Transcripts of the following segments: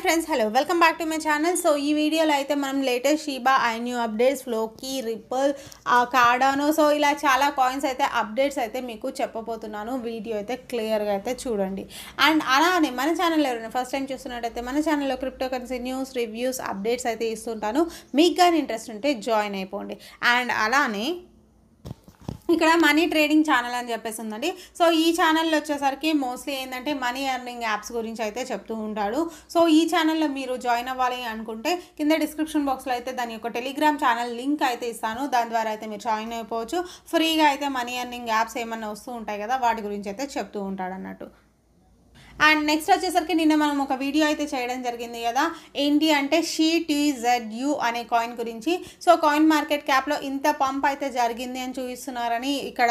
hi friends hello welcome back to my channel so ఈ వీడియోలో అయితే మనం latest Shiba Inu updates Floki Ripple Cardano so ఇలా చాలా కాయిన్స్ అయితే అప్డేట్స్ అయితే మీకు చెప్పబోతున్నాను వీడియో అయితే క్లియర్గా అయితే చూడండి అండ్ అలానే మన ఛానల్ ఎవరైనా ఫస్ట్ టైం చూస్తున్నట్టయితే మన ఛానల్లో crypto currency news reviews updates అయితే ఇస్తుంటాను మీకు కానీ ఇంట్రెస్ట్ ఉంటే జాయిన్ అయిపోండి అండ్ అలానే ఇక్కడ మనీ ట్రేడింగ్ ఛానల్ అని చెప్పేసి ఉందండి సో ఈ ఛానల్లో వచ్చేసరికి మోస్ట్లీ ఏంటంటే మనీ ఎర్నింగ్ యాప్స్ గురించి అయితే చెప్తూ ఉంటాడు సో ఈ ఛానల్లో మీరు జాయిన్ అవ్వాలి అనుకుంటే కింద డిస్క్రిప్షన్ బాక్స్లో అయితే దాని యొక్క టెలిగ్రామ్ ఛానల్ లింక్ అయితే ఇస్తాను దాని ద్వారా అయితే మీరు జాయిన్ అయిపోవచ్చు ఫ్రీగా అయితే మనీ ఎర్నింగ్ యాప్స్ ఏమన్నా వస్తూ ఉంటాయి కదా వాటి గురించి అయితే చెప్తూ ఉంటాడు అన్నట్టు అండ్ నెక్స్ట్ వచ్చేసరికి నిన్న మనం ఒక వీడియో అయితే చేయడం జరిగింది కదా ఏంటి అంటే షీ టీజెడ్ యూ అనే కాయిన్ గురించి సో కాయిన్ మార్కెట్ క్యాప్లో ఇంత పంప్ అయితే జరిగింది అని చూపిస్తున్నారని ఇక్కడ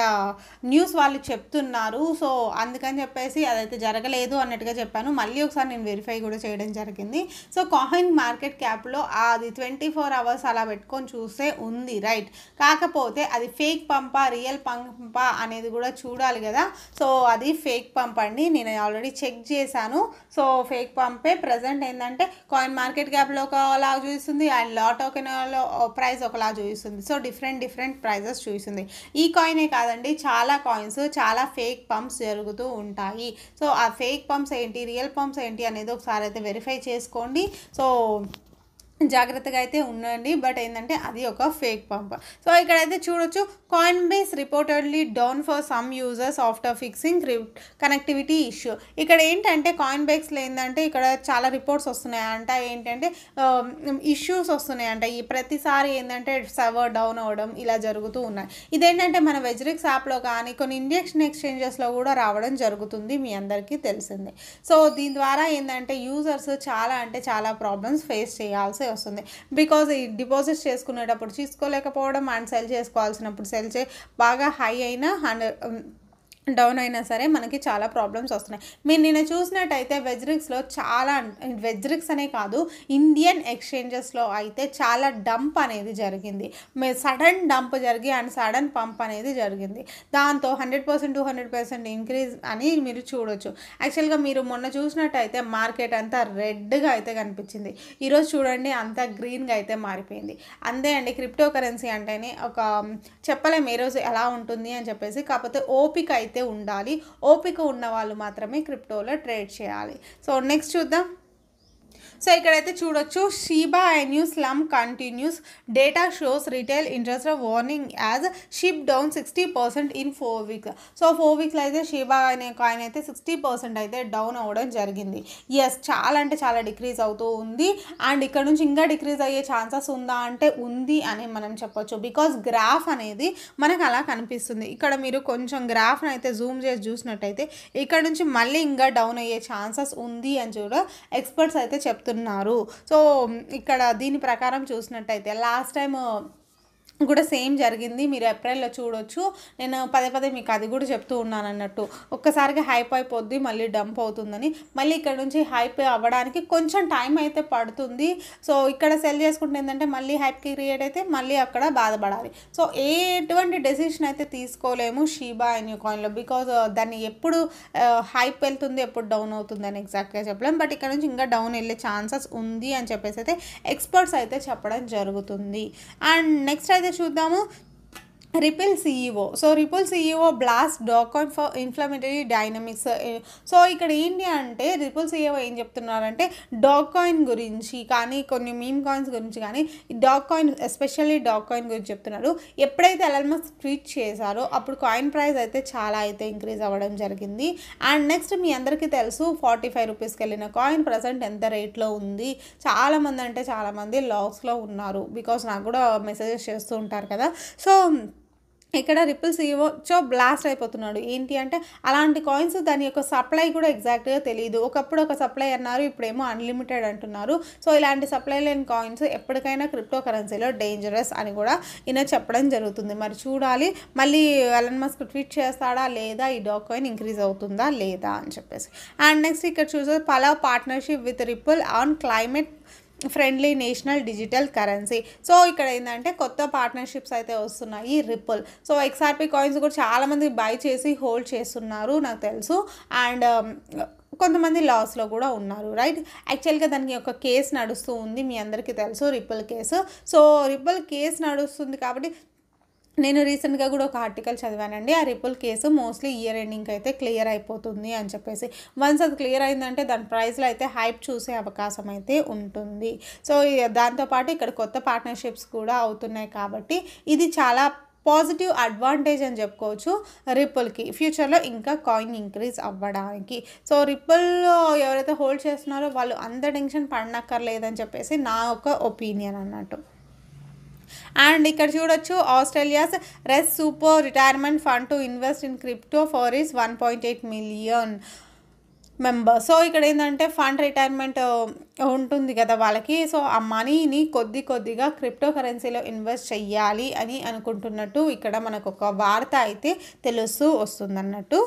న్యూస్ వాళ్ళు చెప్తున్నారు సో అందుకని చెప్పేసి అదైతే జరగలేదు అన్నట్టుగా చెప్పాను మళ్ళీ ఒకసారి నేను వెరిఫై కూడా చేయడం జరిగింది సో కాయిన్ మార్కెట్ క్యాప్లో అది ట్వంటీ ఫోర్ అవర్స్ అలా పెట్టుకొని చూస్తే ఉంది రైట్ కాకపోతే అది ఫేక్ పంప రియల్ పంప అనేది కూడా చూడాలి కదా సో అది ఫేక్ అండి నేను ఆల్రెడీ చెక్ చెక్ చేశాను సో ఫేక్ పంపే ప్రజెంట్ ఏంటంటే కాయిన్ మార్కెట్ గ్యాప్లో ఒకలా చూపిస్తుంది అండ్ లా టోకెన్లో ప్రైస్ ఒకలా చూపిస్తుంది సో డిఫరెంట్ డిఫరెంట్ ప్రైజెస్ చూపిస్తుంది ఈ కాయినే కాదండి చాలా కాయిన్స్ చాలా ఫేక్ పంప్స్ జరుగుతూ ఉంటాయి సో ఆ ఫేక్ పంప్స్ ఏంటి రియల్ పంప్స్ ఏంటి అనేది ఒకసారి అయితే వెరిఫై చేసుకోండి సో జాగ్రత్తగా అయితే ఉండండి బట్ ఏంటంటే అది ఒక ఫేక్ పంప్ సో ఇక్కడైతే చూడొచ్చు Coinbase reportedly down for some users after fixing connectivity issue ఇక్కడ ఏంటంటే కాయిన్ బేస్లో ఏంటంటే ఇక్కడ చాలా రిపోర్ట్స్ వస్తున్నాయంట ఏంటంటే ఇష్యూస్ um, వస్తున్నాయంట ఈ ప్రతిసారి ఏంటంటే సర్వర్ డౌన్ అవ్వడం ఇలా జరుగుతూ ఉన్నాయి ఇదేంటంటే మన వెజ్రిక్స్ యాప్లో కానీ కొన్ని ఇండియక్షన్ ఎక్స్చేంజెస్లో కూడా రావడం జరుగుతుంది మీ అందరికీ తెలిసిందే సో దీని ద్వారా ఏంటంటే యూజర్స్ చాలా అంటే చాలా ప్రాబ్లమ్స్ ఫేస్ చేయాల్సి వస్తుంది బికాజ్ ఈ డిపాజిట్ చేసుకునేటప్పుడు తీసుకోలేకపోవడం అండ్ సెల్ చేసుకోవాల్సినప్పుడు సెల్ చే బాగా హై అయినా హండ్రెడ్ డౌన్ అయినా సరే మనకి చాలా ప్రాబ్లమ్స్ వస్తున్నాయి మీరు నిన్న చూసినట్టయితే వెజ్రిక్స్లో చాలా వెజ్రిక్స్ అనే కాదు ఇండియన్ ఎక్స్చేంజెస్లో అయితే చాలా డంప్ అనేది జరిగింది సడన్ డంప్ జరిగి అండ్ సడన్ పంప్ అనేది జరిగింది దాంతో hundred percent two hundred percent increase అని మీరు చూడొచ్చు యాక్చువల్గా మీరు మొన్న చూసినట్టయితే మార్కెట్ అంతా రెడ్గా అయితే కనిపించింది ఈరోజు చూడండి అంతా గ్రీన్గా అయితే మారిపోయింది అంతే అండి క్రిప్టో కరెన్సీ అంటేనే ఒక చెప్పలేము ఈరోజు రోజు ఎలా ఉంటుంది అని చెప్పేసి కాకపోతే ఓపిక అయితే అయితే ఉండాలి ఓపిక ఉన్న వాళ్ళు మాత్రమే క్రిప్టోలో ట్రేడ్ చేయాలి సో నెక్స్ట్ చూద్దాం సో ఇక్కడైతే చూడొచ్చు Shiba Inu slump continues data shows retail interest warning as SHIB down sixty percent in four weeks so four వీక్స్లో అయితే షీబా అనే కాయిన్ అయితే సిక్స్టీ పర్సెంట్ అయితే డౌన్ అవ్వడం జరిగింది ఎస్ చాలా అంటే చాలా డిక్రీజ్ అవుతూ ఉంది అండ్ ఇక్కడ నుంచి ఇంకా డిక్రీజ్ అయ్యే ఛాన్సెస్ ఉందా అంటే ఉంది అని మనం చెప్పొచ్చు బికాస్ గ్రాఫ్ అనేది మనకు అలా కనిపిస్తుంది ఇక్కడ మీరు కొంచెం గ్రాఫ్ని అయితే జూమ్ చేసి చూసినట్టయితే ఇక్కడ నుంచి మళ్ళీ ఇంకా డౌన్ అయ్యే ఛాన్సెస్ ఉంది అని చూడ ఎక్స్పర్ట్స్ అయితే చెప్తున్నారు చెప్తున్నారు సో ఇక్కడ దీని ప్రకారం చూసినట్టయితే లాస్ట్ టైం కూడా సేమ్ జరిగింది మీరు ఏప్రిల్లో చూడొచ్చు నేను పదే పదే మీకు అది కూడా చెప్తూ ఉన్నాను అన్నట్టు ఒక్కసారిగా హైప్ అయిపోద్ది మళ్ళీ డంప్ అవుతుందని మళ్ళీ ఇక్కడ నుంచి హైప్ అవ్వడానికి కొంచెం టైం అయితే పడుతుంది సో ఇక్కడ సెల్ చేసుకుంటే ఏంటంటే మళ్ళీ హైప్కి క్రియేట్ అయితే మళ్ళీ అక్కడ బాధపడాలి సో ఎటువంటి డెసిషన్ అయితే తీసుకోలేము షీబా అండ్ యూ కాయిన్లో బికాజ్ uh, దాన్ని ఎప్పుడు uh, హైప్ వెళ్తుంది ఎప్పుడు డౌన్ అవుతుంది అని ఎగ్జాక్ట్గా చెప్పలేము బట్ ఇక్కడ నుంచి ఇంకా డౌన్ వెళ్ళే ఛాన్సెస్ ఉంది అని చెప్పేసి అయితే ఎక్స్పర్ట్స్ అయితే చెప్పడం జరుగుతుంది అండ్ నెక్స్ట్ అయితే చూద్దాము Ripple CEO so Ripple CEO blast Dogecoin for inflammatory dynamics so ఇక్కడ ఏంటి అంటే రిపుల్ సిఈఓ e ఏం చెప్తున్నారంటే డాక్ కాయిన్ గురించి కానీ కొన్ని మీమ్ కాయిన్స్ గురించి కానీ Doge coin especially Doge coin గురించి చెప్తున్నారు ఎప్పుడైతే ఎలల్మస్ ట్వీట్ చేశారో అప్పుడు కాయిన్ ప్రైస్ అయితే చాలా అయితే ఇంక్రీజ్ అవ్వడం జరిగింది అండ్ నెక్స్ట్ మీ అందరికీ తెలుసు ఫార్టీ ఫైవ్ రూపీస్కి వెళ్ళిన కాయిన్ ప్రజెంట్ ఎంత రేట్లో ఉంది చాలామంది అంటే చాలామంది లాస్లో ఉన్నారు బికాస్ నాకు కూడా మెసేజెస్ చేస్తూ ఉంటారు కదా సో ఇక్కడ రిపుల్ సీఓచో బ్లాస్ట్ అయిపోతున్నాడు ఏంటి అంటే అలాంటి కాయిన్స్ దాని యొక్క సప్లై కూడా ఎగ్జాక్ట్గా తెలియదు ఒకప్పుడు ఒక సప్లై అన్నారు ఇప్పుడేమో అన్లిమిటెడ్ అంటున్నారు సో ఇలాంటి సప్లై లేని కాయిన్స్ ఎప్పటికైనా క్రిప్టో కరెన్సీలో డేంజరస్ అని కూడా ఈయన చెప్పడం జరుగుతుంది మరి చూడాలి మళ్ళీ ఎలన్ మస్క్ ట్వీట్ చేస్తాడా లేదా ఈ డాక్ కాయిన్ ఇంక్రీజ్ అవుతుందా లేదా అని చెప్పేసి అండ్ నెక్స్ట్ ఇక్కడ చూసే Palau partnership with Ripple on climate friendly national digital currency so ఇక్కడ ఏంటంటే కొత్త పార్ట్నర్షిప్స్ అయితే వస్తున్నాయి రిపుల్ సో ఎక్స్ఆర్పి కాయిన్స్ కూడా చాలామంది బై చేసి హోల్డ్ చేస్తున్నారు నాకు తెలుసు అండ్ um, కొంతమంది లాస్లో కూడా ఉన్నారు రైట్ యాక్చువల్గా దానికి ఒక కేసు నడుస్తూ ఉంది మీ అందరికీ తెలుసు Ripple case so Ripple case నడుస్తుంది కాబట్టి నేను రీసెంట్గా కూడా ఒక ఆర్టికల్ చదివానండి ఆ రిపుల్ కేసు మోస్ట్లీ ఇయర్ ఎండింగ్కి అయితే క్లియర్ అయిపోతుంది అని చెప్పేసి వన్స్ అది క్లియర్ అయిందంటే దాని ప్రైస్లో అయితే హైప్ చూసే అవకాశం అయితే ఉంటుంది సో దాంతోపాటు ఇక్కడ కొత్త పార్ట్నర్షిప్స్ కూడా అవుతున్నాయి కాబట్టి ఇది చాలా పాజిటివ్ అడ్వాంటేజ్ అని చెప్పుకోవచ్చు రిపుల్కి ఫ్యూచర్లో ఇంకా కాయిన్ ఇంక్రీజ్ అవ్వడానికి సో రిపుల్ ఎవరైతే హోల్డ్ చేస్తున్నారో వాళ్ళు అంత టెన్షన్ పడనక్కర్లేదని చెప్పేసి నా ఒక ఒపీనియన్ అన్నట్టు అండ్ ఇక్కడ చూడొచ్చు Australia's Rest Super retirement fund to invest in crypto for its one point eight million member so ఇక్కడ ఏంటంటే ఫండ్ రిటైర్మెంట్ ఉంటుంది కదా వాళ్ళకి సో ఆ మనీని కొద్ది కొద్దిగా క్రిప్టో కరెన్సీలో ఇన్వెస్ట్ చెయ్యాలి అని అనుకుంటున్నట్టు ఇక్కడ మనకు ఒక వార్త అయితే తెలుస్తూ వస్తుందన్నట్టు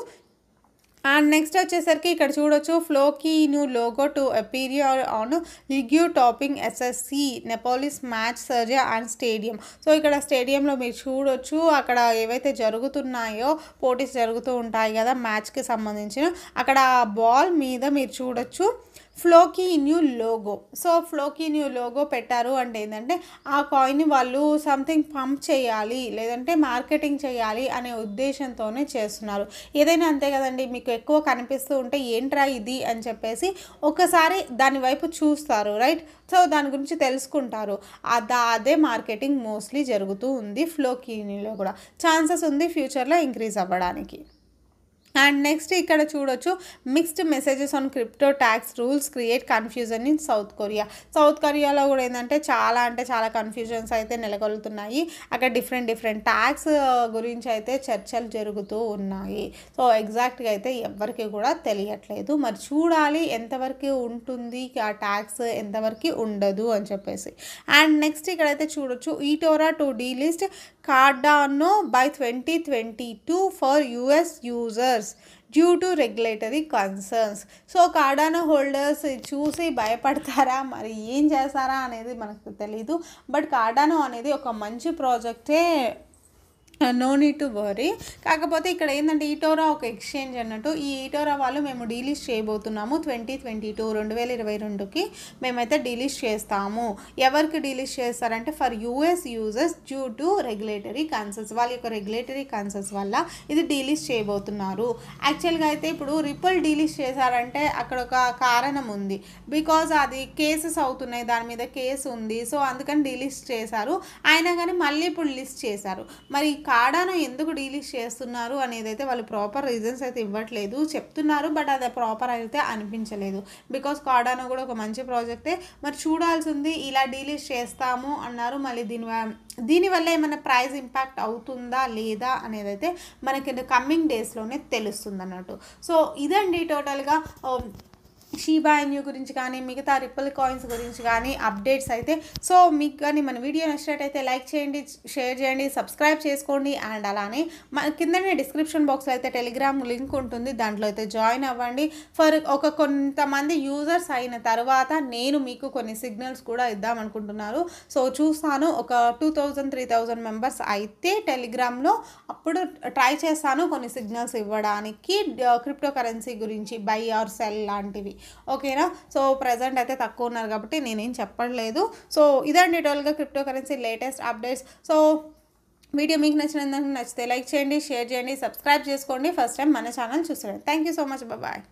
అండ్ నెక్స్ట్ వచ్చేసరికి ఇక్కడ చూడొచ్చు Floki new logo to appear on Ligue topping SSC Napoli match సర్జా అండ్ స్టేడియం సో ఇక్కడ స్టేడియంలో మీరు చూడొచ్చు అక్కడ ఏవైతే జరుగుతున్నాయో పోటీస్ జరుగుతూ ఉంటాయి కదా మ్యాచ్కి సంబంధించిన అక్కడ బాల్ మీద మీరు చూడొచ్చు Floki new logo so Floki new logo పెట్టారు అంటే ఏంటంటే ఆ కాయిన్ వాళ్ళు సంథింగ్ పంప్ చేయాలి లేదంటే మార్కెటింగ్ చేయాలి అనే ఉద్దేశంతోనే చేస్తున్నారు ఏదైనా అంతే కదండి మీకు ఎక్కువ కనిపిస్తూ ఉంటే ఏంట్రా ఇది అని చెప్పేసి ఒకసారి దాని వైపు చూస్తారు రైట్ సో దాని గురించి తెలుసుకుంటారు అదా అదే మార్కెటింగ్ మోస్ట్లీ జరుగుతూ ఉంది ఫ్లోకీనిలో కూడా ఛాన్సెస్ ఉంది ఫ్యూచర్లో ఇంక్రీజ్ అవ్వడానికి అండ్ నెక్స్ట్ ఇక్కడ చూడొచ్చు mixed messages on crypto tax rules create confusion in South Korea South కొరియాలో కూడా ఏంటంటే చాలా అంటే చాలా కన్ఫ్యూజన్స్ అయితే నెలకొల్తున్నాయి అక్కడ డిఫరెంట్ డిఫరెంట్ ట్యాక్స్ గురించి అయితే చర్చలు జరుగుతూ ఉన్నాయి సో ఎగ్జాక్ట్గా అయితే ఎవరికి కూడా తెలియట్లేదు మరి చూడాలి ఎంతవరకు ఉంటుంది ఆ ట్యాక్స్ ఎంతవరకు ఉండదు అని చెప్పేసి అండ్ నెక్స్ట్ ఇక్కడైతే చూడొచ్చు eToro to delist Cardano by twenty twenty two for US users due to regulatory concerns so Cardano holders చూసి భయపడతారా మరి ఏం చేస్తారా అనేది మనకు తెలీదు బట్ కార్డానో అనేది ఒక మంచి ప్రాజెక్టే నో నీ టు వరీ కాకపోతే ఇక్కడ ఏంటంటే ఈటోరా ఒక ఎక్స్చేంజ్ అన్నట్టు ఈ ఈటోరా వాళ్ళు మేము డీలిస్ట్ చేయబోతున్నాము ట్వంటీ ట్వంటీ టూ రెండు వేల ఇరవై రెండుకి మేమైతే డీలిస్ట్ చేస్తాము ఎవరికి డీలిస్ట్ చేస్తారంటే for US users due to regulatory concerns వాళ్ళ యొక్క రెగ్యులేటరీ కన్సర్న్స్ వల్ల ఇది డీలిస్ట్ చేయబోతున్నారు యాక్చువల్గా అయితే ఇప్పుడు రిపుల్ డీలిస్ట్ చేశారంటే అక్కడ ఒక కారణం ఉంది బికాజ్ అది కేసెస్ అవుతున్నాయి దాని మీద కేసు ఉంది సో అందుకని డీలిస్ట్ చేశారు అయినా కానీ మళ్ళీ ఇప్పుడు లిస్ట్ చేశారు మరి కాడాను ఎందుకు డీలిష్ చేస్తున్నారు అనేది అయితే వాళ్ళు ప్రాపర్ రీజన్స్ అయితే ఇవ్వట్లేదు చెప్తున్నారు బట్ అది ప్రాపర్ అయితే అనిపించలేదు బికాస్ కాడాను కూడా ఒక మంచి ప్రాజెక్టే మరి చూడాల్సింది ఇలా డీలిష్ చేస్తాము అన్నారు మళ్ళీ దీని దీనివల్ల ఏమైనా ప్రైజ్ ఇంపాక్ట్ అవుతుందా లేదా అనేది అయితే మనకి కమింగ్ డేస్లోనే తెలుస్తుంది అన్నట్టు సో ఇదండి టోటల్గా షీబా ఎన్యూ గురించి కానీ మిగతా రిపల్ కాయిన్స్ గురించి కానీ అప్డేట్స్ అయితే సో మీకు కానీ మన వీడియో నచ్చినట్టయితే లైక్ చేయండి షేర్ చేయండి సబ్స్క్రైబ్ చేసుకోండి అండ్ అలానే మన కిందనే డిస్క్రిప్షన్ బాక్స్లో అయితే టెలిగ్రామ్ లింక్ ఉంటుంది దాంట్లో అయితే జాయిన్ అవ్వండి ఫర్ ఒక కొంతమంది యూజర్స్ అయిన తర్వాత నేను మీకు కొన్ని సిగ్నల్స్ కూడా ఇద్దాం అనుకుంటున్నారు సో చూస్తాను ఒక two thousand three thousand members అయితే టెలిగ్రామ్లో అప్పుడు ట్రై చేస్తాను కొన్ని సిగ్నల్స్ ఇవ్వడానికి క్రిప్టో uh, కరెన్సీ గురించి బై ఆర్ సెల్ లాంటివి ఓకేనా సో ప్రజెంట్ అయితే తక్కువ ఉన్నారు కాబట్టి నేనేం చెప్పట్లేదు సో ఇదండి టోల్గా crypto currency latest updates so video మీకు నచ్చినందుకు నచ్చితే లైక్ చేయండి షేర్ చేయండి సబ్స్క్రైబ్ చేసుకోండి ఫస్ట్ టైం మన ఛానల్ చూసేయండి thank you so much bye